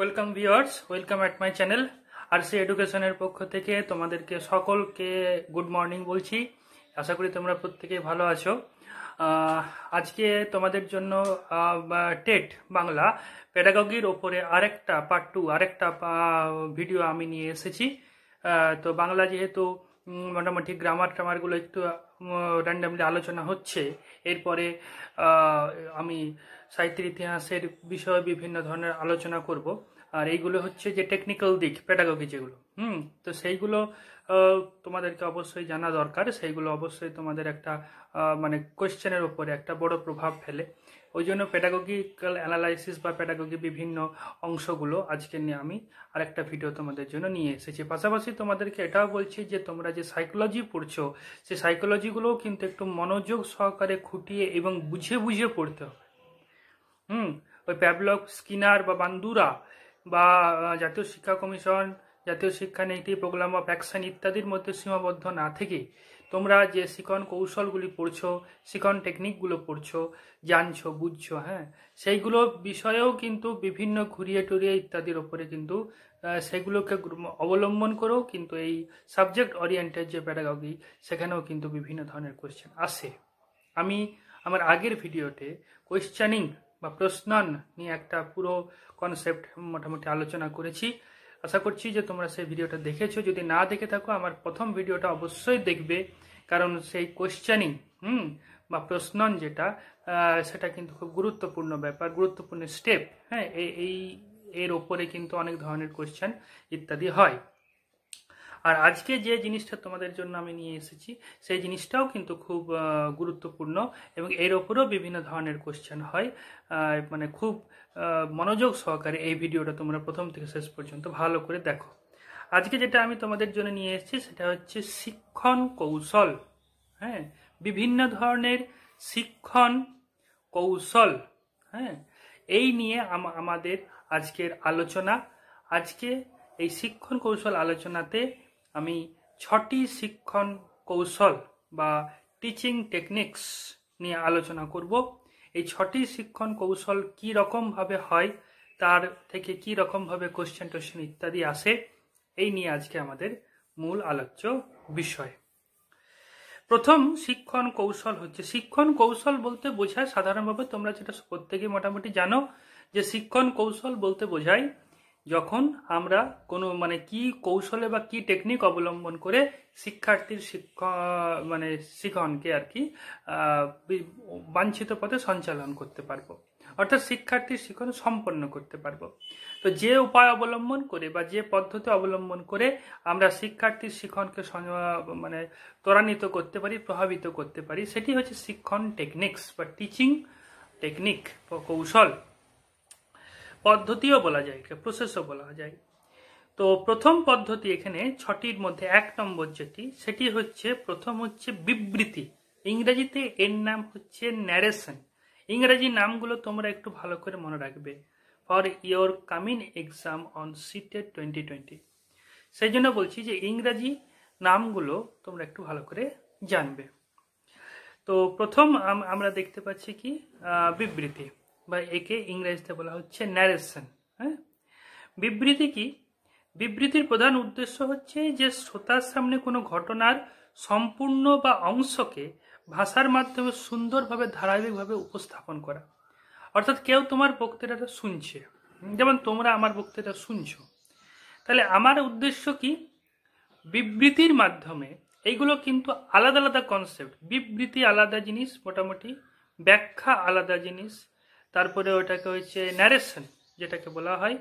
welcome viewers welcome at my channel R C এডুকেশনের পক্ষ থেকে তোমাদেরকে সকলকে গুড মর্নিং বলছি আশা করি তোমরা প্রত্যেকে ভালো আছো আজকে তোমাদের জন্য টেট বাংলা প্যাডাগগির ওপরে আরেকটা পার্ট টু আরেকটা ভিডিও আমি নিয়ে এসেছি তো বাংলা যেহেতু মোটামুটি গ্রামার টামারগুলো একটু র্যান্ডামলি আলোচনা হচ্ছে এরপরে আমি সাহিত্যের ইতিহাসের বিষয়ে বিভিন্ন ধরনের আলোচনা করব আর এইগুলো হচ্ছে যে টেকনিক্যাল দিক প্যাডাগজি যেগুলো হুম তো সেইগুলো তোমাদেরকে অবশ্যই জানা দরকার সেইগুলো অবশ্যই তোমাদের একটা মানে কোয়েশ্চেনের ওপরে একটা বড় প্রভাব ফেলে ওই জন্য প্যাডাগোগিক্যাল অ্যানালাইসিস বা প্যাডাগোগি বিভিন্ন অংশগুলো আজকে নিয়ে আমি আরেকটা ভিডিও তোমাদের জন্য নিয়ে এসেছি পাশাপাশি তোমাদেরকে এটাও বলছি যে তোমরা যে সাইকোলজি পড়ছো সে সাইকোলজিগুলোও কিন্তু একটু মনোযোগ সহকারে খুঁটিয়ে এবং বুঝে বুঝে পড়তে হবে হুম ওই প্যাবলক স্কিনার বা বান্দুরা বা জাতীয় শিক্ষা কমিশন জাতীয় শিক্ষানীতি প্রোগ্রাম অফ অ্যাকশন ইত্যাদির মধ্যে সীমাবদ্ধ না থেকে তোমরা যে শিখন কৌশলগুলি পড়ছো শিখন টেকনিকগুলো পড়ছো জানছো বুঝছো হ্যাঁ সেইগুলো বিষয়েও কিন্তু বিভিন্ন ঘুরিয়ে টুরিয়ে ইত্যাদির ওপরে কিন্তু সেগুলোকে অবলম্বন করেও কিন্তু এই সাবজেক্ট ওরিয়েন্টেড যে প্যাডাগজি সেখানেও কিন্তু বিভিন্ন ধরনের কোয়েশ্চেন আসে আমি আমার আগের ভিডিওতে কোয়েশ্চেনিং বা প্রশ্নন নিয়ে একটা পুরো কনসেপ্ট মোটামুটি আলোচনা করেছি আশা করছি যে তোমরা সেই ভিডিওটা দেখেছো যদি না দেখে থাকো আমার প্রথম ভিডিওটা অবশ্যই দেখবে কারণ সেই কোশ্চেনিং হুম বা প্রশ্নন যেটা সেটা কিন্তু খুব গুরুত্বপূর্ণ ব্যাপার গুরুত্বপূর্ণ স্টেপ হ্যাঁ এই এর ওপরে কিন্তু অনেক ধরনের কোশ্চেন ইত্যাদি হয় আর আজকে যে জিনিসটা তোমাদের জন্য আমি নিয়ে এসেছি সেই জিনিসটাও কিন্তু খুব গুরুত্বপূর্ণ এবং এর ওপরেও বিভিন্ন ধরনের কোশ্চেন হয় মানে খুব মনোযোগ সহকারে এই ভিডিওটা তোমরা প্রথম থেকে শেষ পর্যন্ত ভালো করে দেখো আজকে যেটা আমি তোমাদের জন্য নিয়ে এসেছি সেটা হচ্ছে শিক্ষণ কৌশল হ্যাঁ বিভিন্ন ধরনের শিক্ষণ কৌশল হ্যাঁ এই নিয়ে আমাদের আজকের আলোচনা আজকে এই শিক্ষণ কৌশল আলোচনাতে আমি ছটি শিক্ষণ কৌশল বা টিচিং টেকনিক্স নিয়ে আলোচনা করব এই ছটি শিক্ষণ কৌশল কী রকমভাবে হয় তার থেকে কী রকমভাবে কোশ্চেন টোশ্চেন ইত্যাদি আসে এই নিয়ে আজকে আমাদের মূল আলোচ্য বিষয় প্রথম শিক্ষণ কৌশল হচ্ছে শিক্ষণ কৌশল বলতে বোঝায় সাধারণভাবে তোমরা যেটা প্রত্যেকে মোটামুটি জানো যে শিক্ষণ কৌশল বলতে বোঝায় যখন আমরা কোনো মানে কি কৌশলে বা কি টেকনিক অবলম্বন করে শিক্ষার্থীর শিক্ষা মানে শিখনকে আর কি বাঞ্ছিত পথে সঞ্চালন করতে পারবো অর্থাৎ শিক্ষার্থীর শিখন সম্পন্ন করতে পারবো তো যে উপায় অবলম্বন করে বা যে পদ্ধতি অবলম্বন করে আমরা শিক্ষার্থীর শিখনকে মানে ত্বরান্বিত করতে পারি প্রভাবিত করতে পারি সেটি হচ্ছে শিক্ষণ টেকনিক্স বা টিচিং টেকনিক কৌশল পদ্ধতিও বলা যায় প্রসেসও বলা যায় তো প্রথম পদ্ধতি এখানে ছটির মধ্যে এক নম্বর যেটি সেটি হচ্ছে প্রথম হচ্ছে বিবৃতি ইংরেজিতে এর নাম হচ্ছে ন্যারেশন ইংরেজি নামগুলো তোমরা একটু ভালো করে মনে রাখবে for your coming exam on সিটেড টোয়েন্টি টোয়েন্টি সেই জন্য বলছি যে ইংরাজি নামগুলো তোমরা একটু ভালো করে জানবে তো প্রথম আমরা দেখতে পাচ্ছি কি বিবৃতি বা একে ইংরেজিতে বলা হচ্ছে ন্যারেশন হ্যাঁ বিবৃতি কি বিবৃতির প্রধান উদ্দেশ্য হচ্ছে যে শ্রোতার সামনে কোনো ঘটনার সম্পূর্ণ বা অংশকে ভাষার মাধ্যমে সুন্দরভাবে ধারাবাহিকভাবে উপস্থাপন করা অর্থাৎ কেউ তোমার বক্তৃতাটা শুনছে যেমন তোমরা আমার বক্তৃতা শুনছো তাহলে আমার উদ্দেশ্য কি বিবৃতির মাধ্যমে এইগুলো কিন্তু আলাদা আলাদা কনসেপ্ট বিবৃতি আলাদা জিনিস মোটামুটি ব্যাখ্যা আলাদা জিনিস তারপরে ওটাকে হচ্ছে ন্যারেশন যেটাকে বলা হয়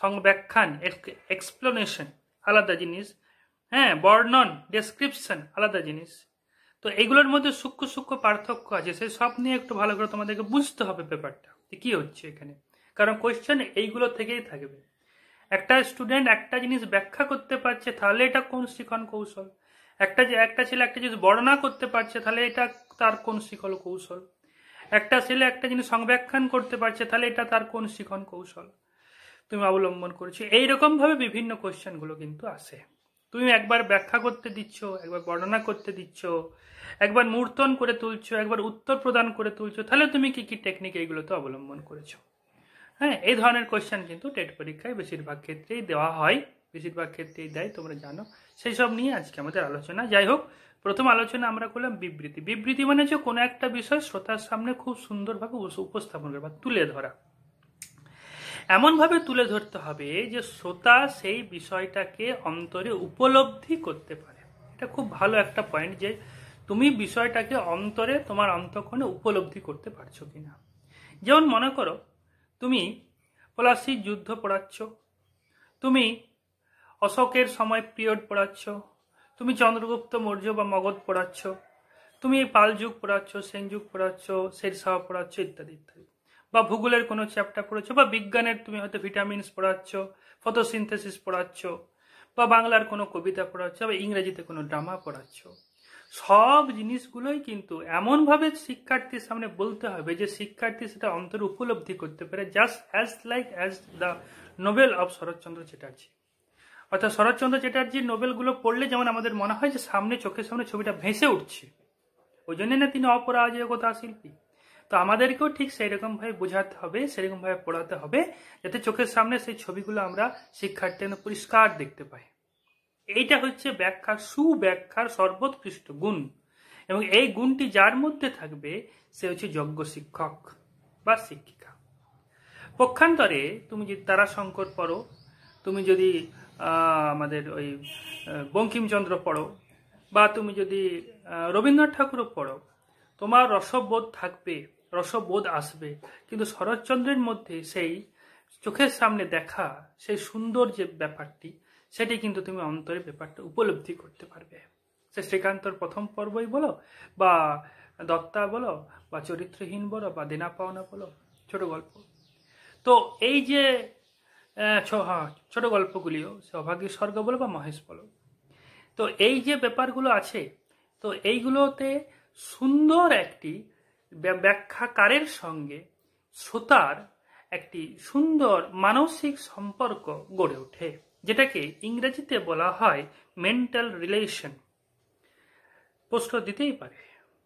সংব্যাখ্যান এক্সপ্লেনেশন আলাদা জিনিস হ্যাঁ বর্ণন ডেসক্রিপশন আলাদা জিনিস তো এগুলোর মধ্যে সূক্ষ্ম সূক্ষ্ম পার্থক্য আছে সেই সব নিয়ে একটু ভালো করে তোমাদেরকে বুঝতে হবে ব্যাপারটা কি হচ্ছে এখানে কারণ কোয়েশ্চেন এইগুলো থেকেই থাকবে একটা স্টুডেন্ট একটা জিনিস ব্যাখ্যা করতে পারছে তাহলে এটা কোন শিখন কৌশল একটা যে একটা ছেলে একটা জিনিস বর্ণনা করতে পারছে তাহলে এটা তার কোন শিখল কৌশল একটা ছেলে একটা জিনিস সংব্যাখ্যান করতে পারছে তাহলে এটা তার কোন শিখন কৌশল তুমি অবলম্বন করছো এইরকমভাবে বিভিন্ন কোয়েশ্চেনগুলো কিন্তু আসে তুমি একবার ব্যাখ্যা করতে দিচ্ছ একবার বর্ণনা করতে দিচ্ছ একবার মূর্তন করে তুলছো একবার উত্তর প্রদান করে তুলছো তাহলে তুমি কি কি টেকনিক এইগুলোতে অবলম্বন করেছো হ্যাঁ এই ধরনের কোয়েশ্চেন কিন্তু টেট পরীক্ষায় বেশিরভাগ ক্ষেত্রেই দেওয়া হয় বেশিরভাগ ক্ষেত্রেই দেয় তোমরা জানো সেই সব নিয়ে আজকে আমাদের আলোচনা যাই হোক প্রথম আলোচনা আমরা করলাম বিবৃতি বিবৃতি মানে হচ্ছে কোনো একটা বিষয় শ্রোতার সামনে খুব সুন্দরভাবে উপস্থাপন করা বা তুলে ধরা এমনভাবে তুলে ধরতে হবে যে শ্রোতা সেই বিষয়টাকে অন্তরে উপলব্ধি করতে পারে এটা খুব ভালো একটা পয়েন্ট যে তুমি বিষয়টাকে অন্তরে তোমার অন্তঃক্ষণে উপলব্ধি করতে পারছো কিনা যেমন মনে করো তুমি পলাশির যুদ্ধ পড়াচ্ছ তুমি অশোকের সময় পিরিয়ড পড়াচ্ছ তুমি চন্দ্রগুপ্ত মৌর্য বা মগধ পড়াচ্ছ তুমি পাল যুগ পড়াচ্ছ সেন যুগ পড়াচ্ছ শেরশাহ পড়াচ্ছ ইত্যাদি ইত্যাদি বা ভূগোলের কোনো চ্যাপ্টার পড়াচ্ছ বা বিজ্ঞানের তুমি হয়তো ভিটামিনস পড়াচ্ছ ফটোসিনথেসিস পড়াচ্ছ বা বাংলার কোনো কবিতা পড়াচ্ছ বা ইংরেজিতে কোনো ড্রামা পড়াচ্ছ সব জিনিসগুলোই কিন্তু এমনভাবে শিক্ষার্থীর সামনে বলতে হবে যে শিক্ষার্থী সেটা অন্তর উপলব্ধি করতে পারে just as like as the novel of Sharatchandra Chatterjee অর্থাৎ শরৎচন্দ্র চ্যাটার্জির নোবেলগুলো পড়লে যেমন আমাদের মনে হয় যে সামনে চোখের সামনে ছবিটা ভেসে উঠছে ওই জন্য না তিনি অপরাজকতা শিল্পী তো আমাদেরকেও ঠিক সেই রকমভাবে বোঝাতে হবে সেরকমভাবে পড়াতে হবে যাতে চোখের সামনে সেই ছবিগুলো আমরা শিক্ষার্থী পরিষ্কার দেখতে পাই এইটা হচ্ছে ব্যাখ্যা সুব্যাখ্যার সর্বোৎকৃষ্ট গুণ এবং এই গুণটি যার মধ্যে থাকবে সে হচ্ছে যজ্ঞ শিক্ষক বা শিক্ষিকা পক্ষান্তরে তুমি যদি তারাশঙ্কর পড়ো তুমি যদি আমাদের ওই বঙ্কিমচন্দ্র পড়ো বা তুমি যদি রবীন্দ্রনাথ ঠাকুরও পড়ো তোমার রসবোধ থাকবে রসবোধ আসবে কিন্তু শরৎচন্দ্রের মধ্যে সেই চোখের সামনে দেখা সেই সুন্দর যে ব্যাপারটি সেটি কিন্তু তুমি অন্তরে ব্যাপারটা উপলব্ধি করতে পারবে সে শ্রীকান্তর প্রথম পর্বই বলো বা দত্তা বলো বা চরিত্রহীন বলো বা দেনা পাওনা বলো ছোট গল্প তো এই যে ছোট গল্পগুলিও সৌভাগ্যের স্বর্গ বলো বা মহেশ বলো তো এই যে ব্যাপারগুলো আছে তো এইগুলোতে সুন্দর একটি ব্যাখ্যাকারের সঙ্গে শ্রোতার একটি সুন্দর মানসিক সম্পর্ক গড়ে ওঠে যেটাকে ইংরেজিতে বলা হয় মেন্টাল রিলেশন প্রশ্ন দিতেই পারে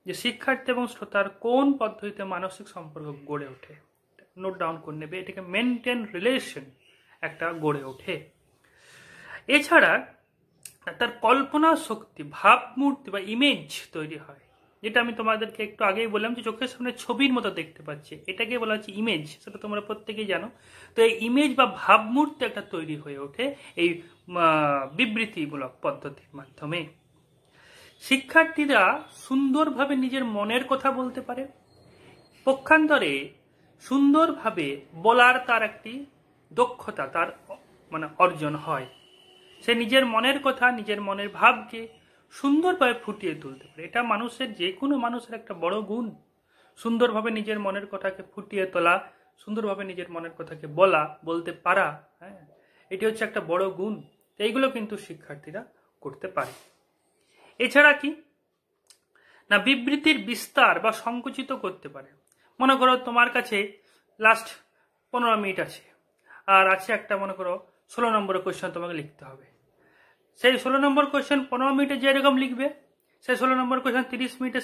যে শিক্ষার্থী এবং শ্রোতার কোন পদ্ধতিতে মানসিক সম্পর্ক গড়ে ওঠে নোট ডাউন করে নেবে এটাকে মেনটেন রিলেশন একটা গড়ে ওঠে এছাড়া তার কল্পনা শক্তি ভাবমূর্তি বা ইমেজ তৈরি হয় যেটা আমি তোমাদেরকে একটু আগেই বললাম যে চোখের সামনে ছবির মতো দেখতে পাচ্ছি এটাকে বলা হচ্ছে ইমেজ সেটা তোমরা প্রত্যেকেই জানো তো এই ইমেজ বা ভাবমূর্তি একটা তৈরি হয়ে ওঠে এই বিবৃতিমূলক পদ্ধতির মাধ্যমে শিক্ষার্থীরা সুন্দরভাবে নিজের মনের কথা বলতে পারে পক্ষান্তরে সুন্দরভাবে বলার তার একটি দক্ষতা তার মানে অর্জন হয় সে নিজের মনের কথা নিজের মনের ভাবকে সুন্দরভাবে ফুটিয়ে তুলতে পারে এটা মানুষের যে কোনো মানুষের একটা বড় গুণ সুন্দরভাবে নিজের মনের কথাকে ফুটিয়ে তোলা সুন্দরভাবে নিজের মনের কথাকে বলা বলতে পারা হ্যাঁ এটি হচ্ছে একটা বড় গুণ এইগুলো কিন্তু শিক্ষার্থীরা করতে পারে এছাড়া কি না বিবৃতির বিস্তার বা সংকুচিত করতে পারে মনে করো তোমার কাছে লাস্ট পনেরো মিনিট আছে আর আছে একটা মনে করো ষোলো নম্বর কোয়েশ্চেন তোমাকে লিখতে হবে সেই ষোলো নম্বর কোয়েশ্চেন পনেরো মিনিটে যেরকম লিখবে সেই ষোলো নম্বর কোয়েশ্চেন তিরিশ মিনিটে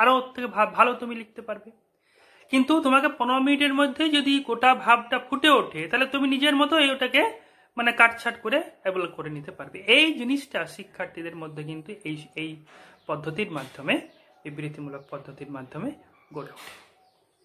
আরও থেকে ভালো তুমি লিখতে পারবে কিন্তু তোমাকে পনেরো মিনিটের মধ্যে যদি গোটা ভাবটা ফুটে ওঠে তাহলে তুমি নিজের মতো ওটাকে মানে কাটছাট করে অ্যাভেল করে নিতে পারবে এই জিনিসটা শিক্ষার্থীদের মধ্যে কিন্তু এই এই পদ্ধতির মাধ্যমে বিবৃতিমূলক পদ্ধতির মাধ্যমে গড়ে ওঠে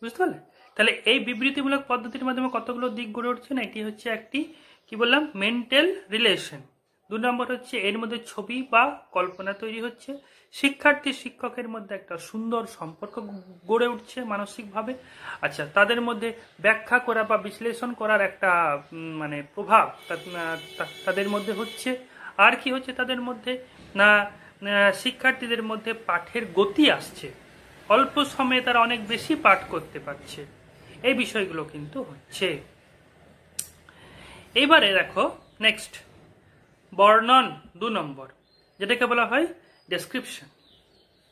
বুঝতে পারলে তাহলে এই বিবৃতিমূলক পদ্ধতির মাধ্যমে কতগুলো দিক গড়ে উঠছে না এটি হচ্ছে একটি কি বললাম মেন্টাল রিলেশন দু নম্বর হচ্ছে এর মধ্যে ছবি বা কল্পনা তৈরি হচ্ছে শিক্ষার্থী শিক্ষকের মধ্যে একটা সুন্দর সম্পর্ক গড়ে উঠছে মানসিকভাবে আচ্ছা তাদের মধ্যে ব্যাখ্যা করা বা বিশ্লেষণ করার একটা মানে প্রভাব তাদের মধ্যে হচ্ছে আর কি হচ্ছে তাদের মধ্যে না শিক্ষার্থীদের মধ্যে পাঠের গতি আসছে অল্প সময়ে তারা অনেক বেশি পাঠ করতে পারছে এই বিষয়গুলো কিন্তু হচ্ছে এইবারে দেখো নেক্সট বর্ণন দু নম্বর যেটাকে বলা হয় ডেসক্রিপশন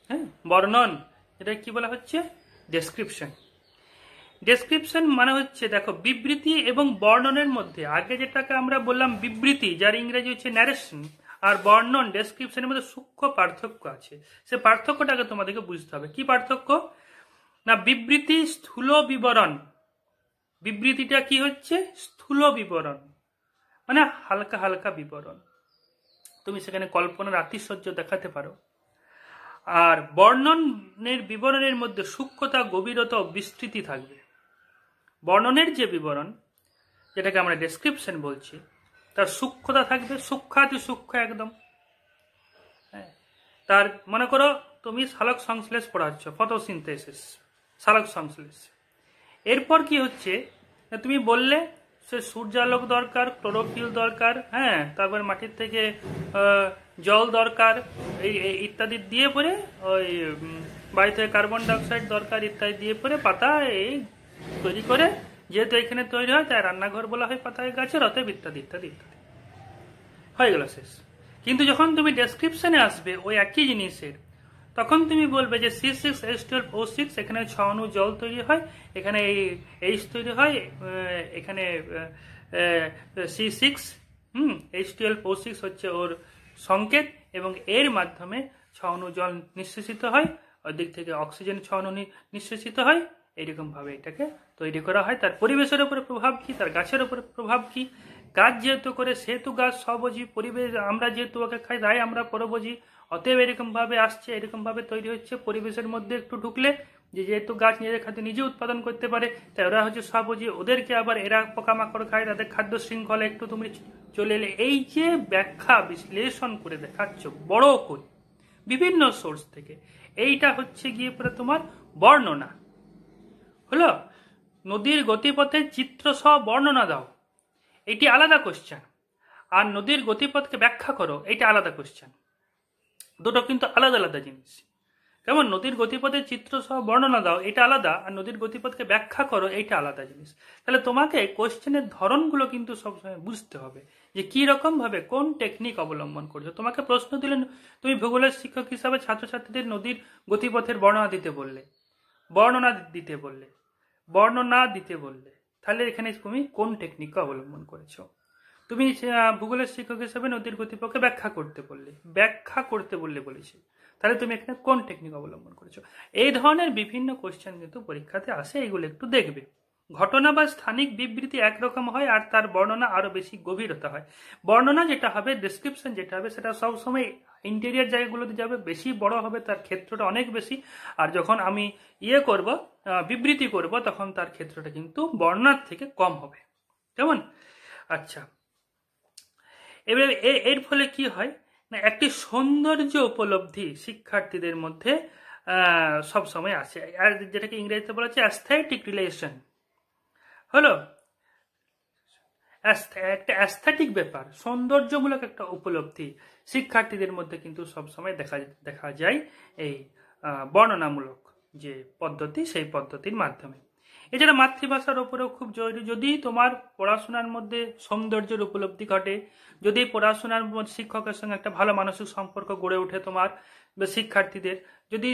হ্যাঁ বর্ণন এটা কি বলা হচ্ছে ডেসক্রিপশন ডেসক্রিপশন মানে হচ্ছে দেখো বিবৃতি এবং বর্ণনের মধ্যে আগে যেটাকে আমরা বললাম বিবৃতি যার ইংরেজি হচ্ছে ন্যারেশন আর বর্ণন ডেসক্রিপশনের মধ্যে সূক্ষ্ম পার্থক্য আছে সে পার্থক্যটাকে তোমাদেরকে বুঝতে হবে কি পার্থক্য না বিবৃতি স্থূল বিবরণ বিবৃতিটা কি হচ্ছে স্থূল বিবরণ মানে হালকা হালকা বিবরণ তুমি সেখানে কল্পনার আতিশ্য দেখাতে পারো আর বর্ণনের বিবরণের মধ্যে সূক্ষ্মতা গভীরতা বিস্তৃতি থাকবে বর্ণনের যে বিবরণ যেটাকে আমরা ডেসক্রিপশন বলছি তার সূক্ষ্মতা থাকবে সূক্ষ্মাতি সূক্ষ্ম একদম হ্যাঁ, তার মনে করো তুমি সালক সংশ্লেষ পড়াচ্ছ ফটোসিনথেসিস সালোক সংশ্লেষ এরপর কি হচ্ছে তুমি বললে সে সূর্যালোক দরকার ক্লোরোফিল দরকার হ্যাঁ তারপর মাটির থেকে জল দরকার এই ইত্যাদি দিয়ে পরে ওই বাড়ি থেকে কার্বন ডাইঅক্সাইড দরকার ইত্যাদি দিয়ে পরে পাতা এই তৈরি করে যেহেতু এখানে তৈরি হয় তাই রান্নাঘর বলা হয় পাতায় গাছের অতএব ইত্যাদি ইত্যাদি ইত্যাদি হয়ে গেল শেষ কিন্তু যখন তুমি ডেসক্রিপশনে আসবে ওই একই জিনিসের তখন তুমি বলবে যে C six H twelve O six এখানে ছ অনু জল তৈরি হয় এখানে এই এইচ তৈরি হয় এখানে C six hmm H twelve O six হচ্ছে ওর সংকেত এবং এর মাধ্যমে ছ অনু জল নিঃশেষিত হয় ওর দিক থেকে অক্সিজেন ছ অনু নিঃশেষিত হয় এইরকমভাবে এটাকে তৈরি করা হয় তার পরিবেশের উপরে প্রভাব কি তার গাছের উপরে প্রভাব কি গাছ যেহেতু করে সেহেতু গাছ স্বভোজী পরিবেশ আমরা যেহেতু ওকে খাই তাই আমরা পরভোজী অতএব এরকমভাবে আসছে এরকমভাবে তৈরি হচ্ছে পরিবেশের মধ্যে একটু ঢুকলে যে যেহেতু গাছ নিজেদের খাদ্য নিজে উৎপাদন করতে পারে তাই ওরা হচ্ছে সবজি ওদেরকে আবার এরা পোকামাকড় খায় তাদের খাদ্য শৃঙ্খলা একটু তুমি চলে এলে এই যে ব্যাখ্যা বিশ্লেষণ করে দেখাচ্ছ বড় করে বিভিন্ন সোর্স থেকে এইটা হচ্ছে গিয়ে পরে তোমার বর্ণনা হলো নদীর গতিপথের চিত্র সহ বর্ণনা দাও এটি আলাদা কোশ্চেন আর নদীর গতিপথকে ব্যাখ্যা করো এটা আলাদা কোশ্চেন দুটো কিন্তু আলাদা আলাদা জিনিস যেমন নদীর গতিপথের চিত্র সহ বর্ণনা দাও এটা আলাদা আর নদীর গতিপথকে ব্যাখ্যা করো এটা আলাদা জিনিস তাহলে তোমাকে কোশ্চেনের ধরনগুলো কিন্তু সবসময় বুঝতে হবে যে কী রকমভাবে কোন টেকনিক অবলম্বন করছো তোমাকে প্রশ্ন দিলেন তুমি ভূগোলের শিক্ষক হিসাবে ছাত্রছাত্রীদের নদীর গতিপথের বর্ণনা দিতে বললে বর্ণনা দিতে বললে বর্ণনা দিতে বললে তাহলে এখানে তুমি কোন টেকনিক অবলম্বন করেছো তুমি ভূগোলের শিক্ষক হিসেবে নদীর গতিপক্ষে ব্যাখ্যা করতে বললে ব্যাখ্যা করতে বললে বলেছি তাহলে তুমি এখানে কোন টেকনিক অবলম্বন করেছো এই ধরনের বিভিন্ন কোশ্চেন কিন্তু পরীক্ষাতে আসে এগুলো একটু দেখবে ঘটনা বা স্থানিক বিবৃতি একরকম হয় আর তার বর্ণনা আরও বেশি গভীরতা হয় বর্ণনা যেটা হবে ডিসক্রিপশন যেটা হবে সেটা সবসময় ইন্টেরিয়ার জায়গাগুলোতে যাবে বেশি বড় হবে তার ক্ষেত্রটা অনেক বেশি আর যখন আমি ইয়ে করব বিবৃতি করব তখন তার ক্ষেত্রটা কিন্তু বর্ণনার থেকে কম হবে কেমন আচ্ছা এবার এর ফলে কি হয় না একটি সৌন্দর্য উপলব্ধি শিক্ষার্থীদের মধ্যে সবসময় আসে আর যেটাকে ইংরেজিতে বলা হচ্ছে অ্যাস্থেটিক রিলেশন হলো একটা অ্যাস্থেটিক ব্যাপার সৌন্দর্যমূলক একটা উপলব্ধি শিক্ষার্থীদের মধ্যে কিন্তু সবসময় দেখা দেখা যায় এই বর্ণনামূলক যে পদ্ধতি সেই পদ্ধতির মাধ্যমে এছাড়া মাতৃভাষার ওপরেও খুব জরুরি যদি তোমার পড়াশোনার মধ্যে সৌন্দর্যের উপলব্ধি ঘটে যদি পড়াশোনার শিক্ষকের সঙ্গে একটা ভালো মানসিক সম্পর্ক গড়ে ওঠে তোমার শিক্ষার্থীদের যদি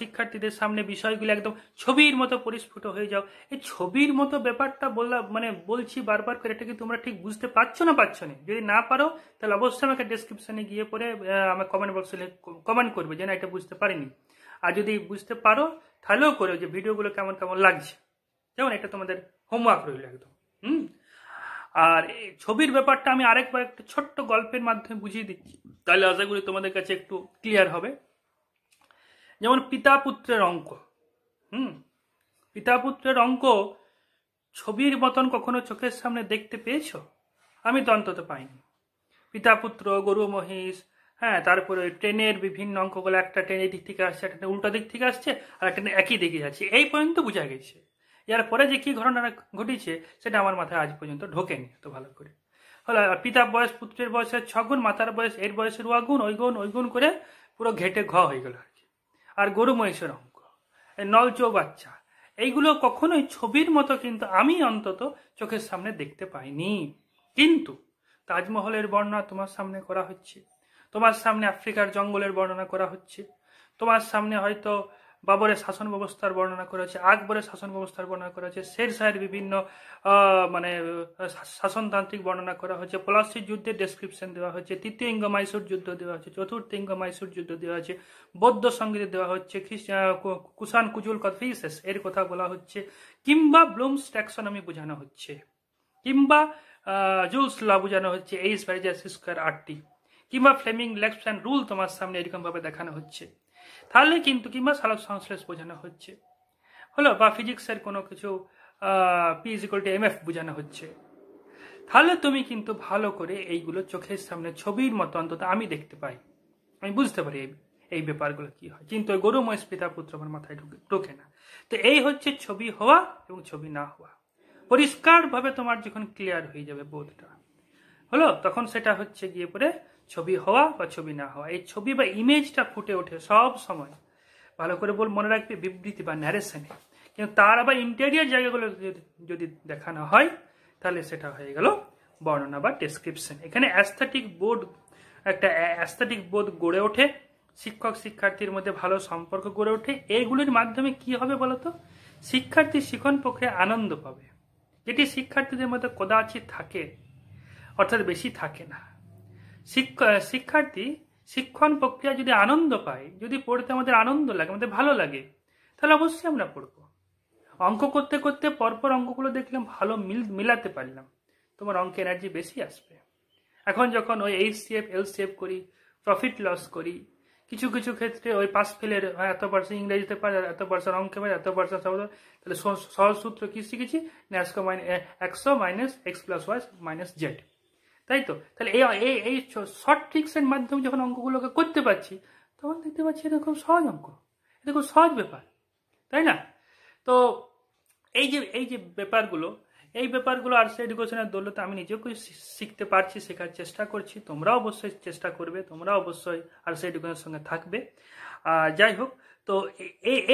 শিক্ষার্থীদের সামনে বিষয়গুলো একদম ছবির মতো পরিস্ফুট হয়ে যাও এই ছবির মতো ব্যাপারটা বললাম মানে বলছি বারবার করে এটা কি তোমরা ঠিক বুঝতে পারছো না পারছো না যদি না পারো তাহলে অবশ্যই আমাকে ডিসক্রিপশনে গিয়ে পরে আমার কমেন্ট বক্সে কমেন্ট করবে যে না এটা বুঝতে পারিনি আর যদি বুঝতে পারো তাহলেও করো যে ভিডিওগুলো কেমন কেমন লাগছে যেমন এটা তোমাদের হোমওয়ার্ক রইল একদম হুম আর ছবির ব্যাপারটা আমি আরেকবার একটা ছোট্ট গল্পের মাধ্যমে বুঝিয়ে দিচ্ছি তাহলে আশা করি তোমাদের কাছে একটু ক্লিয়ার হবে যেমন পিতা পুত্রের অঙ্ক হুম পিতা পুত্রের অঙ্ক ছবির মতন কখনো চোখের সামনে দেখতে পেয়েছ আমি তো অন্তত পাইনি পিতা পুত্র গরু মহিষ হ্যাঁ তারপরে ট্রেনের বিভিন্ন অঙ্কগুলো একটা ট্রেনের দিক থেকে আসছে একটা উল্টো দিক থেকে আসছে আর একটা একই দিকে যাচ্ছে এই পর্যন্ত বোঝা গেছে এর পরে যে কি ঘটনাটা ঘটিছে সেটা আমার মাথায় আজ পর্যন্ত ঢোকেনি তো ভালো করে হলো পিতা বয়স পুত্রের বয়সের ছ গুণ মাতার বয়স এর বয়সের ওয়া গুণ ওই গুণ ওই গুণ করে পুরো ঘেটে ঘ হয়ে গেল আর কি আর গরু মহিষের অঙ্ক নলচো বাচ্চা এইগুলো কখনোই ছবির মতো কিন্তু আমি অন্তত চোখের সামনে দেখতে পাইনি কিন্তু তাজমহলের বর্ণনা তোমার সামনে করা হচ্ছে তোমার সামনে আফ্রিকার জঙ্গলের বর্ণনা করা হচ্ছে তোমার সামনে হয়তো বাবরের শাসন ব্যবস্থার বর্ণনা করা হয়েছে আকবরের শাসন ব্যবস্থার বর্ণনা করা হয়েছে শের শাহের বিভিন্ন মানে শাসনতান্ত্রিক বর্ণনা করা হয়েছে পলাশির যুদ্ধের ডেসক্রিপশন দেওয়া হয়েছে তৃতীয় ইঙ্গ মাইসুর যুদ্ধ দেওয়া হয়েছে চতুর্থ ইঙ্গ মাইসুর যুদ্ধ দেওয়া হয়েছে বৌদ্ধ সঙ্গীত দেওয়া হচ্ছে কুষাণ কুজুল কফিসেস এর কথা বলা হচ্ছে কিংবা ব্লুমস ট্যাক্সনমি বোঝানো হচ্ছে কিংবা জুলস লা বোঝানো হচ্ছে এইস ভাইজাস সিস্কোয়ার আটটি কিংবা ফ্লেমিং লেগস অ্যান্ড রুল তোমার সামনে এরকমভাবে দেখানো হচ্ছে তাহলে কিন্তু কিংবা সালক সংশ্লেষ বোঝানো হচ্ছে হলো বা ফিজিক্সের কোনো কিছু পি টু এম এফ বোঝানো হচ্ছে তাহলে তুমি কিন্তু ভালো করে এইগুলো চোখের সামনে ছবির মতো অন্তত আমি দেখতে পাই আমি বুঝতে পারি এই ব্যাপারগুলো কি হয় কিন্তু গরু মহেশ পিতা পুত্র আমার মাথায় ঢুকে ঢোকে না তো এই হচ্ছে ছবি হওয়া এবং ছবি না হওয়া পরিষ্কারভাবে তোমার যখন ক্লিয়ার হয়ে যাবে বোধটা হলো তখন সেটা হচ্ছে গিয়ে পরে ছবি হওয়া বা ছবি না হওয়া এই ছবি বা ইমেজটা ফুটে ওঠে সব সময় ভালো করে বল মনে রাখবে বিবৃতি বা ন্যারেশনে কিন্তু তার আবার ইন্টেরিয়ার জায়গাগুলো যদি দেখানো হয় তাহলে সেটা হয়ে গেল বর্ণনা বা ডেসক্রিপশন এখানে অ্যাস্থেটিক বোর্ড একটা অ্যাস্থেটিক বোধ গড়ে ওঠে শিক্ষক শিক্ষার্থীর মধ্যে ভালো সম্পর্ক গড়ে ওঠে এইগুলির মাধ্যমে কি হবে বলতো শিক্ষার্থী শিখন পক্ষে আনন্দ পাবে যেটি শিক্ষার্থীদের মধ্যে কদাচিৎ থাকে অর্থাৎ বেশি থাকে না শিক্ষার্থী শিক্ষণ প্রক্রিয়া যদি আনন্দ পায় যদি পড়তে আমাদের আনন্দ লাগে আমাদের ভালো লাগে তাহলে অবশ্যই আমরা পড়ব অঙ্ক করতে করতে পরপর অঙ্কগুলো দেখলাম ভালো মিল মিলাতে পারলাম তোমার অঙ্কে এনার্জি বেশি আসবে এখন যখন ওই H C F L C F করি প্রফিট লস করি কিছু কিছু ক্ষেত্রে ওই পাস ফেলের হ্যাঁ, এত পার্সেন্ট ইংরেজিতে পারে এত পার্সেন্ট অঙ্কে পারে এত পার্সেন্ট সব তাহলে সহজ সূত্র কি শিখেছি ন্যাসকো মাইনাস একশো minus x plus y minus z তাই তো তাহলে এই এই শর্ট ট্রিক্সের মাধ্যমে যখন অঙ্কগুলোকে করতে পারছি তখন দেখতে পাচ্ছি এটা খুব সহজ অঙ্ক এটা খুব সহজ ব্যাপার তাই না তো এই যে এই যে ব্যাপারগুলো এই ব্যাপারগুলো আর্টস এডুকেশনের দৌলতে আমি নিজেও শিখতে পারছি শেখার চেষ্টা করছি তোমরা অবশ্যই চেষ্টা করবে তোমরা অবশ্যই আর্টস এডুকেশনের সঙ্গে থাকবে যাই হোক তো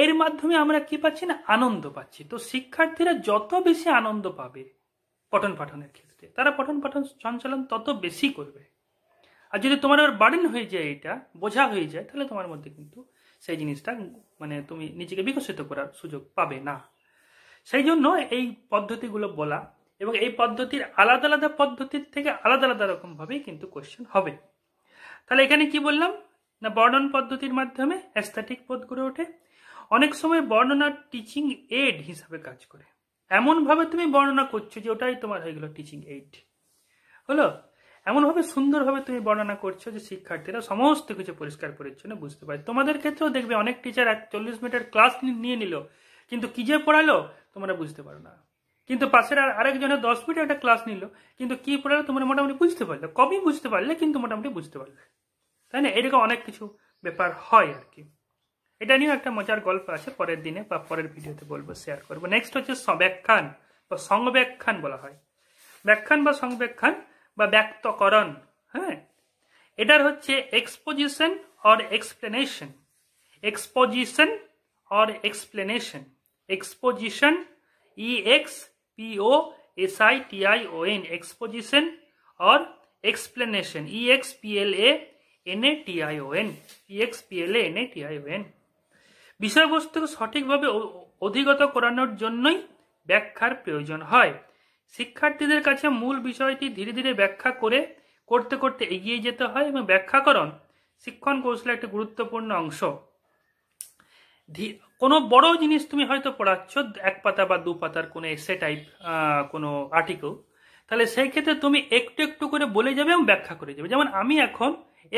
এর মাধ্যমে আমরা কি পাচ্ছি না আনন্দ পাচ্ছি তো শিক্ষার্থীরা যত বেশি আনন্দ পাবে পঠন পাঠনের ক্ষেত্রে আসছে তারা পঠন পাঠন সঞ্চালন তত বেশি করবে আর যদি তোমার আবার বার্ডেন হয়ে যায় এটা বোঝা হয়ে যায় তাহলে তোমার মধ্যে কিন্তু সেই জিনিসটা মানে তুমি নিজেকে বিকশিত করার সুযোগ পাবে না সেই জন্য এই পদ্ধতিগুলো বলা এবং এই পদ্ধতির আলাদা আলাদা পদ্ধতির থেকে আলাদা আলাদা রকমভাবেই কিন্তু কোয়েশ্চেন হবে তাহলে এখানে কি বললাম না বর্ণন পদ্ধতির মাধ্যমে অ্যাস্থেটিক পদ গড়ে ওঠে অনেক সময় বর্ণনা টিচিং এড হিসাবে কাজ করে এমনভাবে তুমি বর্ণনা করছো যে ওটাই তোমার হয়ে গেল টিচিং এইট হলো এমনভাবে সুন্দরভাবে তুমি বর্ণনা করছো যে শিক্ষার্থীরা সমস্ত কিছু পরিষ্কার পরিচ্ছন্ন বুঝতে পারে তোমাদের ক্ষেত্রেও দেখবে অনেক টিচার এক চল্লিশ মিনিটের ক্লাস নিয়ে নিল কিন্তু কি যে পড়ালো তোমরা বুঝতে পারো না কিন্তু পাশের আর আরেকজনের দশ মিনিট একটা ক্লাস নিল কিন্তু কি পড়ালো তোমরা মোটামুটি বুঝতে পারলে কবি বুঝতে পারলে কিন্তু মোটামুটি বুঝতে পারলে তাই না এরকম অনেক কিছু ব্যাপার হয় আর কি এটা নিয়েও একটা মজার গল্প আছে পরের দিনে বা পরের ভিডিওতে বলবো শেয়ার করবো নেক্সট হচ্ছে ব্যাখ্যান বা সংব্যাখ্যান বলা হয় ব্যাখ্যান বা সংব্যাখ্যান বা ব্যক্তকরণ হ্যাঁ এটার হচ্ছে exposition or explanation exposition or explanation exposition E X P O S I T I O N exposition or explanation E X P L A N A T I O N E X P L A N A T I O N বিষয়বস্তুকে সঠিকভাবে অধিগত করানোর জন্যই ব্যাখ্যার প্রয়োজন হয় শিক্ষার্থীদের কাছে মূল বিষয়টি ধীরে ধীরে ব্যাখ্যা করে করতে করতে এগিয়ে যেতে হয় এবং ব্যাখ্যাকরণ শিক্ষণ কৌশলের একটি গুরুত্বপূর্ণ অংশ কোনো বড় জিনিস তুমি হয়তো পড়াচ্ছ এক পাতা বা দু পাতার কোনো এসে টাইপ কোনো আর্টিকেল তাহলে সেই ক্ষেত্রে তুমি একটু একটু করে বলে যাবে এবং ব্যাখ্যা করে যাবে যেমন আমি এখন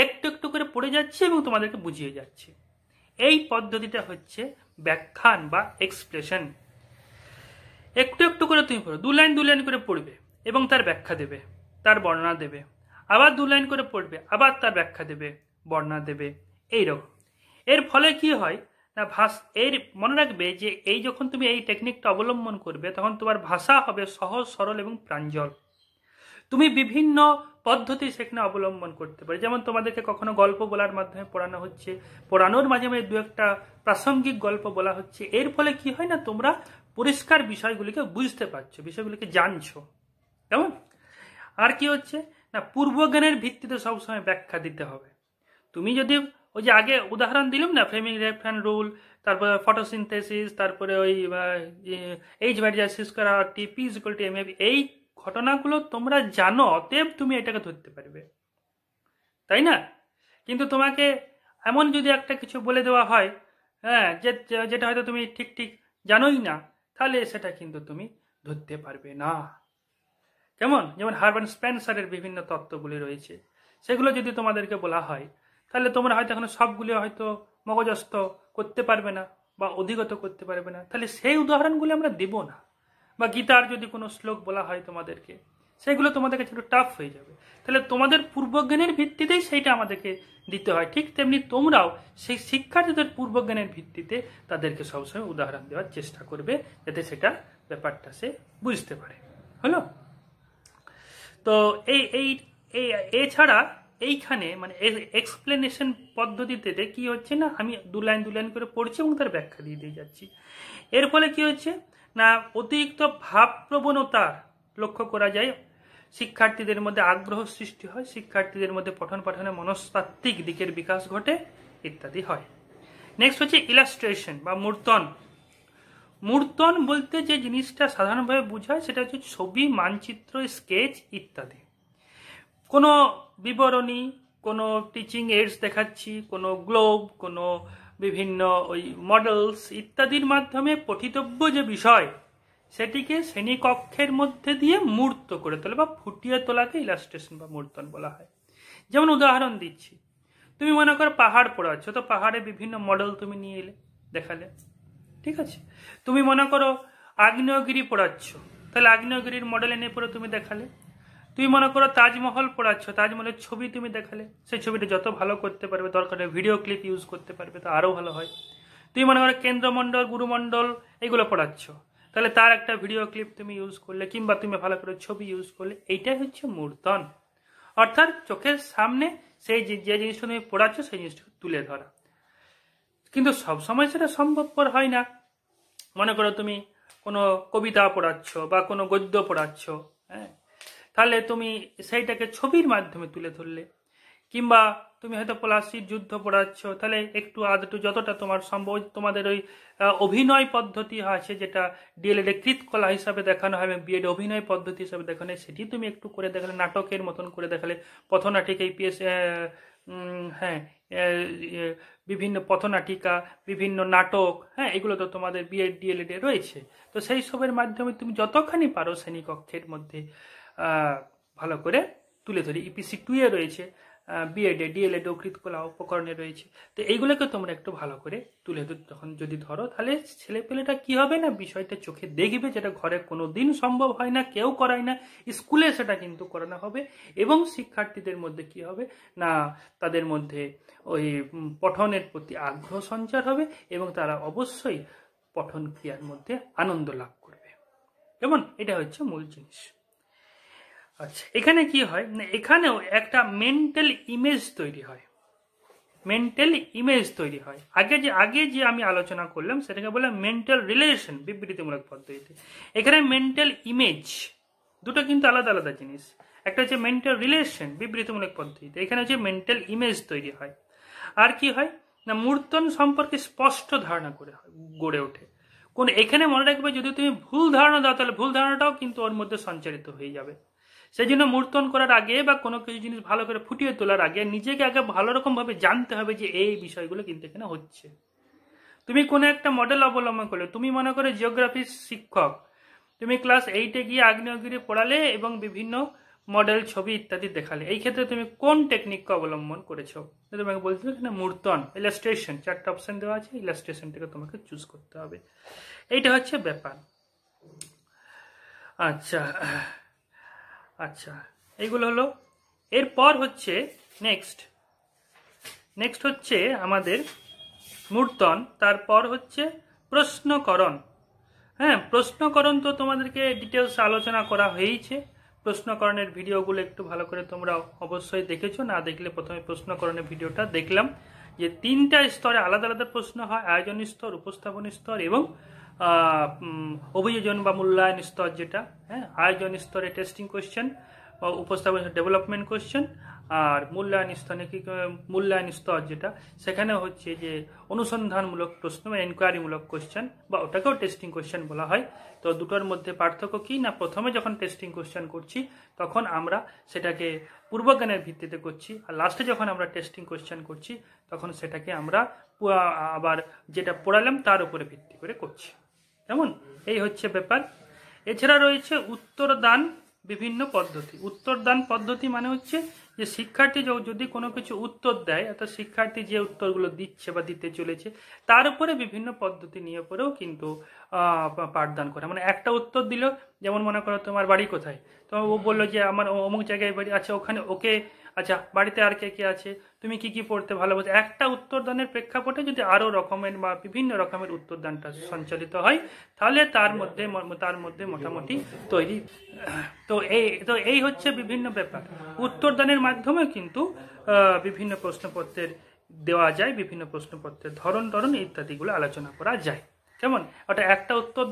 একটু একটু করে পড়ে যাচ্ছি এবং তোমাদেরকে বুঝিয়ে যাচ্ছি এই পদ্ধতিটা হচ্ছে ব্যাখ্যান বা এক্সপ্রেশন একটু একটু করে তুমি পড়ো দু লাইন দু লাইন করে পড়বে এবং তার ব্যাখ্যা দেবে তার বর্ণনা দেবে আবার দু লাইন করে পড়বে আবার তার ব্যাখ্যা দেবে বর্ণনা দেবে এই রকম এর ফলে কি হয় না ভাষ এর মনে রাখবে যে এই যখন তুমি এই টেকনিকটা অবলম্বন করবে তখন তোমার ভাষা হবে সহজ সরল এবং প্রাঞ্জল তুমি বিভিন্ন পদ্ধতি সেখানে অবলম্বন করতে পারো যেমন তোমাদেরকে কখনো গল্প বলার মাধ্যমে পড়ানো হচ্ছে পড়ানোর মাঝে মাঝে দু একটা প্রাসঙ্গিক গল্প বলা হচ্ছে এর ফলে কি হয় না তোমরা পরিষ্কার বিষয়গুলিকে বুঝতে পারছো বিষয়গুলিকে জানছো কেমন আর কি হচ্ছে না পূর্বজ্ঞানের ভিত্তিতে সবসময় ব্যাখ্যা দিতে হবে তুমি যদি ওই যে আগে উদাহরণ দিলাম না ফ্রেমিং রেফ্রান রুল তারপরে ফটোসিনথেসিস তারপরে ওই এইচ ভাইডিয়া করা টি পি ইকুয়াল এম এই ঘটনাগুলো তোমরা জানো অতএব তুমি এটাকে ধরতে পারবে তাই না কিন্তু তোমাকে এমন যদি একটা কিছু বলে দেওয়া হয় হ্যাঁ যে যেটা হয়তো তুমি ঠিক ঠিক জানোই না তাহলে সেটা কিন্তু তুমি ধরতে পারবে না কেমন যেমন হার্বান স্প্যান্সারের বিভিন্ন তত্ত্বগুলি রয়েছে সেগুলো যদি তোমাদেরকে বলা হয় তাহলে তোমরা হয়তো এখন সবগুলি হয়তো মগজস্থ করতে পারবে না বা অধিগত করতে পারবে না তাহলে সেই উদাহরণগুলি আমরা দেব না বা গীতার যদি কোনো শ্লোক বলা হয় তোমাদেরকে সেগুলো তোমাদের কাছে একটু টাফ হয়ে যাবে তাহলে তোমাদের পূর্বজ্ঞানের ভিত্তিতেই সেইটা আমাদেরকে দিতে হয় ঠিক তেমনি তোমরাও সেই শিক্ষার্থীদের পূর্বজ্ঞানের ভিত্তিতে তাদেরকে সবসময় উদাহরণ দেওয়ার চেষ্টা করবে যাতে সেটা ব্যাপারটা সে বুঝতে পারে হলো তো এই এই এছাড়া এইখানে মানে এক্সপ্লেনেশন পদ্ধতিতে কি হচ্ছে না আমি দু লাইন দু লাইন করে পড়ছি এবং তার ব্যাখ্যা দিয়ে দিয়ে যাচ্ছি এর ফলে কি হচ্ছে না অতিরিক্ত ভাবপ্রবণতার লক্ষ্য করা যায় শিক্ষার্থীদের মধ্যে আগ্রহ সৃষ্টি হয় শিক্ষার্থীদের মধ্যে পঠন পাঠনে মনস্তাত্ত্বিক দিকের বিকাশ ঘটে ইত্যাদি হয় নেক্সট হচ্ছে ইলাস্ট্রেশন বা মূর্তন মূর্তন বলতে যে জিনিসটা সাধারণভাবে বোঝায় সেটা হচ্ছে ছবি মানচিত্র স্কেচ ইত্যাদি কোনো বিবরণী কোনো টিচিং এইডস দেখাচ্ছি কোনো গ্লোব কোনো বিভিন্ন ওই মডেলস ইত্যাদির মাধ্যমে পঠিতব্য যে বিষয় সেটিকে শ্রেণীকক্ষের মধ্যে দিয়ে মূর্ত করে তোলে বা ফুটিয়ে তোলাকে ইলাস্ট্রেশন বা মূর্তন বলা হয় যেমন উদাহরণ দিচ্ছি তুমি মনে করো পাহাড় পড়াচ্ছ তো পাহাড়ে বিভিন্ন মডেল তুমি নিয়ে এলে দেখালে ঠিক আছে তুমি মনে করো আগ্নেয়গিরি পড়াচ্ছ তাহলে আগ্নেয়গিরির মডেল এনে পড়ে তুমি দেখালে তুমি মনে করো তাজমহল পড়াচ্ছ তাজমহলের ছবি তুমি দেখালে সেই ছবিটা যত ভালো করতে পারবে দরকার ভিডিও ক্লিপ ইউজ করতে পারবে তো আরও ভালো হয় তুমি মনে করো কেন্দ্রমণ্ডল গুরুমণ্ডল এগুলো পড়াচ্ছ তাহলে তার একটা ভিডিও ক্লিপ তুমি ইউজ করলে কিংবা তুমি ভালো করে ছবি ইউজ করলে এইটাই হচ্ছে মূর্তন অর্থাৎ চোখের সামনে সেই যে জিনিসটা তুমি পড়াচ্ছ সেই জিনিসটা তুলে ধরা কিন্তু সবসময় সেটা সম্ভবপর হয় না মনে করো তুমি কোনো কবিতা পড়াচ্ছ বা কোনো গদ্য পড়াচ্ছ হ্যাঁ তাহলে তুমি সেইটাকে ছবির মাধ্যমে তুলে ধরলে কিংবা তুমি হয়তো পলাশির যুদ্ধ পড়াচ্ছ তাহলে একটু আধটু যতটা তোমার সম্ভব তোমাদের ওই অভিনয় পদ্ধতি আছে যেটা ডিএলএড কৃতকলা হিসাবে দেখানো হয় এবং বিএড অভিনয় পদ্ধতি হিসাবে দেখানো হয় সেটি তুমি একটু করে দেখালে নাটকের মতন করে দেখালে পথনাটিক এই পিএস হ্যাঁ ইয়ে, বিভিন্ন পথনাটিকা বিভিন্ন নাটক হ্যাঁ এগুলো তো তোমাদের বিএড ডিএলএডে রয়েছে তো সেই সবের মাধ্যমে তুমি যতখানি পারো শ্রেণীকক্ষের মধ্যে ভালো করে তুলে ধরি ইপিসি e টু এ রয়েছে বিএডে ডিএলএড কলা উপকরণে রয়েছে তো এইগুলোকে তোমরা একটু ভালো করে তুলে যখন যদি ধরো তাহলে ছেলেপেলেটা কি হবে না বিষয়টা চোখে দেখবে যেটা ঘরে কোনো দিন সম্ভব হয় না কেউ করায় না স্কুলে সেটা কিন্তু করানো হবে এবং শিক্ষার্থীদের মধ্যে কি হবে না তাদের মধ্যে ওই পঠনের প্রতি আগ্রহ সঞ্চার হবে এবং তারা অবশ্যই পঠন ক্রিয়ার মধ্যে আনন্দ লাভ করবে কেমন এটা হচ্ছে মূল জিনিস আচ্ছা, এখানে কি হয় এখানেও একটা মেন্টাল ইমেজ তৈরি হয় মেন্টাল ইমেজ তৈরি হয় আগে যে আগে যে আমি আলোচনা করলাম সেটাকে বলে মেন্টাল রিলেশন বিবৃতিমূলক পদ্ধতিতে এখানে মেন্টাল ইমেজ দুটো কিন্তু আলাদা আলাদা জিনিস একটা হচ্ছে মেন্টাল রিলেশন বিবৃতিমূলক পদ্ধতিতে এখানে হচ্ছে মেন্টাল ইমেজ তৈরি হয় আর কি হয় না মূর্তন সম্পর্কে স্পষ্ট ধারণা করে গড়ে ওঠে কোন এখানে মনে রাখবে যদি তুমি ভুল ধারণা দাও তাহলে ভুল ধারণাটাও কিন্তু ওর মধ্যে সঞ্চারিত হয়ে যাবে সেই জন্য মূর্তন করার আগে বা কোনো কিছু জিনিস ভালো করে ফুটিয়ে তোলার আগে নিজেকে আগে ভালো রকমভাবে জানতে হবে যে এই বিষয়গুলো কিন্তু এখানে হচ্ছে তুমি কোনো একটা মডেল অবলম্বন করলে তুমি মনে করে জিওগ্রাফির শিক্ষক তুমি ক্লাস এইটে গিয়ে আগ্নেয়গিরি পড়ালে এবং বিভিন্ন মডেল ছবি ইত্যাদি দেখালে এই ক্ষেত্রে তুমি কোন টেকনিককে অবলম্বন করেছো তোমাকে বলতে হবে এখানে মূর্তন ইলাস্ট্রেশন চারটা অপশন দেওয়া আছে ইলাস্ট্রেশনটাকে তোমাকে চুজ করতে হবে এইটা হচ্ছে ব্যাপার আচ্ছা আচ্ছা এইগুলো হলো এরপর হচ্ছে নেক্সট নেক্সট হচ্ছে আমাদের মূর্তন তারপর হচ্ছে প্রশ্নকরণ হ্যাঁ প্রশ্নকরণ তো তোমাদেরকে ডিটেলস আলোচনা করা হয়েইছে প্রশ্নকরণের ভিডিওগুলো একটু ভালো করে তোমরা অবশ্যই দেখেছো না দেখলে প্রথমে প্রশ্নকরণের ভিডিওটা দেখলাম যে তিনটা স্তরে আলাদা আলাদা প্রশ্ন হয় আয়োজন স্তর উপস্থাপন স্তর এবং অভিযোজন বা মূল্যায়ন স্তর যেটা হ্যাঁ আয়োজন স্তরে টেস্টিং কোয়েশ্চেন উপস্থাপন ডেভেলপমেন্ট কোয়েশ্চেন আর মূল্যায়ন স্তরে কি মূল্যায়ন স্তর যেটা সেখানে হচ্ছে যে অনুসন্ধানমূলক প্রশ্ন বা এনকোয়ারিমূলক কোয়েশ্চেন বা ওটাকেও টেস্টিং কোয়েশ্চেন বলা হয় তো দুটোর মধ্যে পার্থক্য কি না প্রথমে যখন টেস্টিং কোয়েশ্চেন করছি তখন আমরা সেটাকে পূর্বজ্ঞানের ভিত্তিতে করছি আর লাস্টে যখন আমরা টেস্টিং কোয়েশ্চেন করছি তখন সেটাকে আমরা আবার যেটা পড়ালাম তার উপরে ভিত্তি করে করছি কেমন এই হচ্ছে ব্যাপার এছাড়া রয়েছে উত্তরদান বিভিন্ন পদ্ধতি উত্তরদান পদ্ধতি মানে হচ্ছে যে শিক্ষার্থী যদি কোনো কিছু উত্তর দেয় অর্থাৎ শিক্ষার্থী যে উত্তরগুলো দিচ্ছে বা দিতে চলেছে তার উপরে বিভিন্ন পদ্ধতি নিয়ে পরেও কিন্তু পাঠদান করে মানে একটা উত্তর দিল যেমন মনে করো তোমার বাড়ি কোথায় তো ও বললো যে আমার অমুক জায়গায় বাড়ি আছে ওখানে ওকে আচ্ছা বাড়িতে আর কে কে আছে তুমি কি কি পড়তে ভালোবাসো একটা উত্তরদানের প্রেক্ষাপটে যদি আরও রকমের বা বিভিন্ন রকমের উত্তরদানটা সঞ্চালিত হয় তাহলে তার মধ্যে তার মধ্যে মোটামুটি তৈরি তো এই তো এই হচ্ছে বিভিন্ন ব্যাপার উত্তরদানের মাধ্যমে কিন্তু বিভিন্ন প্রশ্নপত্রের দেওয়া যায় বিভিন্ন প্রশ্নপত্রের ধরন ধরন ইত্যাদিগুলো আলোচনা করা যায় কেমন ওটা একটা উত্তর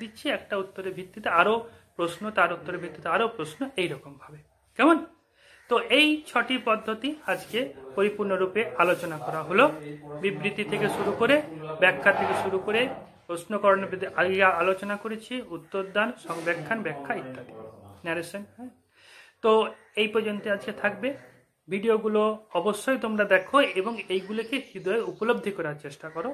দিচ্ছি একটা উত্তরের ভিত্তিতে আরও প্রশ্ন তার উত্তরের ভিত্তিতে আরও প্রশ্ন ভাবে কেমন তো এই ছটি পদ্ধতি আজকে পরিপূর্ণরূপে আলোচনা করা হলো বিবৃতি থেকে শুরু করে ব্যাখ্যা থেকে শুরু করে প্রশ্নকরণ আলোচনা করেছি উত্তরদান সংব্যাখ্যান ব্যাখ্যা ইত্যাদি ন্যারেশন হ্যাঁ তো এই পর্যন্ত আজকে থাকবে ভিডিওগুলো অবশ্যই তোমরা দেখো এবং এইগুলোকে হৃদয়ে উপলব্ধি করার চেষ্টা করো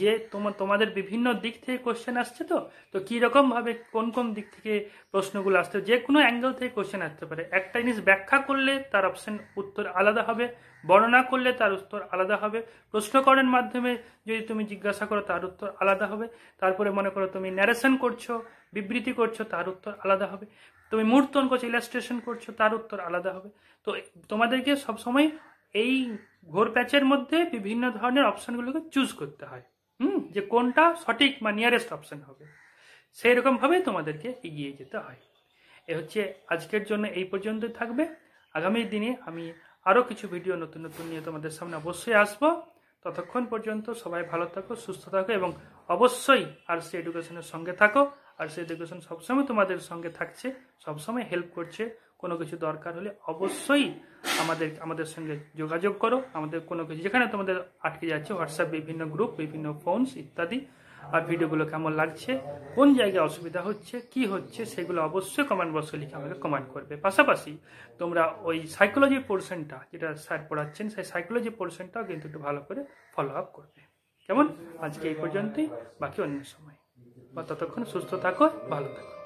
যে তোমার তোমাদের বিভিন্ন দিক থেকে কোশ্চেন আসছে তো তো কীরকমভাবে কোন কোন দিক থেকে প্রশ্নগুলো আসতে যে কোনো অ্যাঙ্গেল থেকে কোশ্চেন আসতে পারে একটা জিনিস ব্যাখ্যা করলে তার অপশন উত্তর আলাদা হবে বর্ণনা করলে তার উত্তর আলাদা হবে প্রশ্নকরণের মাধ্যমে যদি তুমি জিজ্ঞাসা করো তার উত্তর আলাদা হবে তারপরে মনে করো তুমি ন্যারেশন করছো বিবৃতি করছো তার উত্তর আলাদা হবে তুমি মূর্তন করছো ইলাস্ট্রেশন করছো তার উত্তর আলাদা হবে তো তোমাদেরকে সবসময় এই ঘোর প্যাচের মধ্যে বিভিন্ন ধরনের অপশানগুলোকে চুজ করতে হয় হুম যে কোনটা সঠিক বা নিয়ারেস্ট অপশান হবে সেই রকমভাবে তোমাদেরকে এগিয়ে যেতে হয় এ হচ্ছে আজকের জন্য এই পর্যন্ত থাকবে আগামী দিনে আমি আরও কিছু ভিডিও নতুন নতুন নিয়ে তোমাদের সামনে অবশ্যই আসবো ততক্ষণ পর্যন্ত সবাই ভালো থাকো সুস্থ থাকো এবং অবশ্যই আর সি এডুকেশনের সঙ্গে থাকো আর সি এডুকেশন সবসময় তোমাদের সঙ্গে থাকছে সবসময় হেল্প করছে কোনো কিছু দরকার হলে অবশ্যই আমাদের আমাদের সঙ্গে যোগাযোগ করো আমাদের কোনো কিছু যেখানে তোমাদের আটকে যাচ্ছে হোয়াটসঅ্যাপ বিভিন্ন গ্রুপ বিভিন্ন ফোনস ইত্যাদি আর ভিডিওগুলো কেমন লাগছে কোন জায়গায় অসুবিধা হচ্ছে কি হচ্ছে সেগুলো অবশ্যই কমেন্ট বক্সে লিখে আমাকে কমেন্ট করবে পাশাপাশি তোমরা ওই সাইকোলজি পোর্শনটা যেটা স্যার পড়াচ্ছেন সেই সাইকোলজি পোর্শনটাও কিন্তু একটু ভালো করে ফলো আপ করবে কেমন আজকে এই পর্যন্তই বাকি অন্য সময় বা ততক্ষণ সুস্থ থাকো ভালো থাকো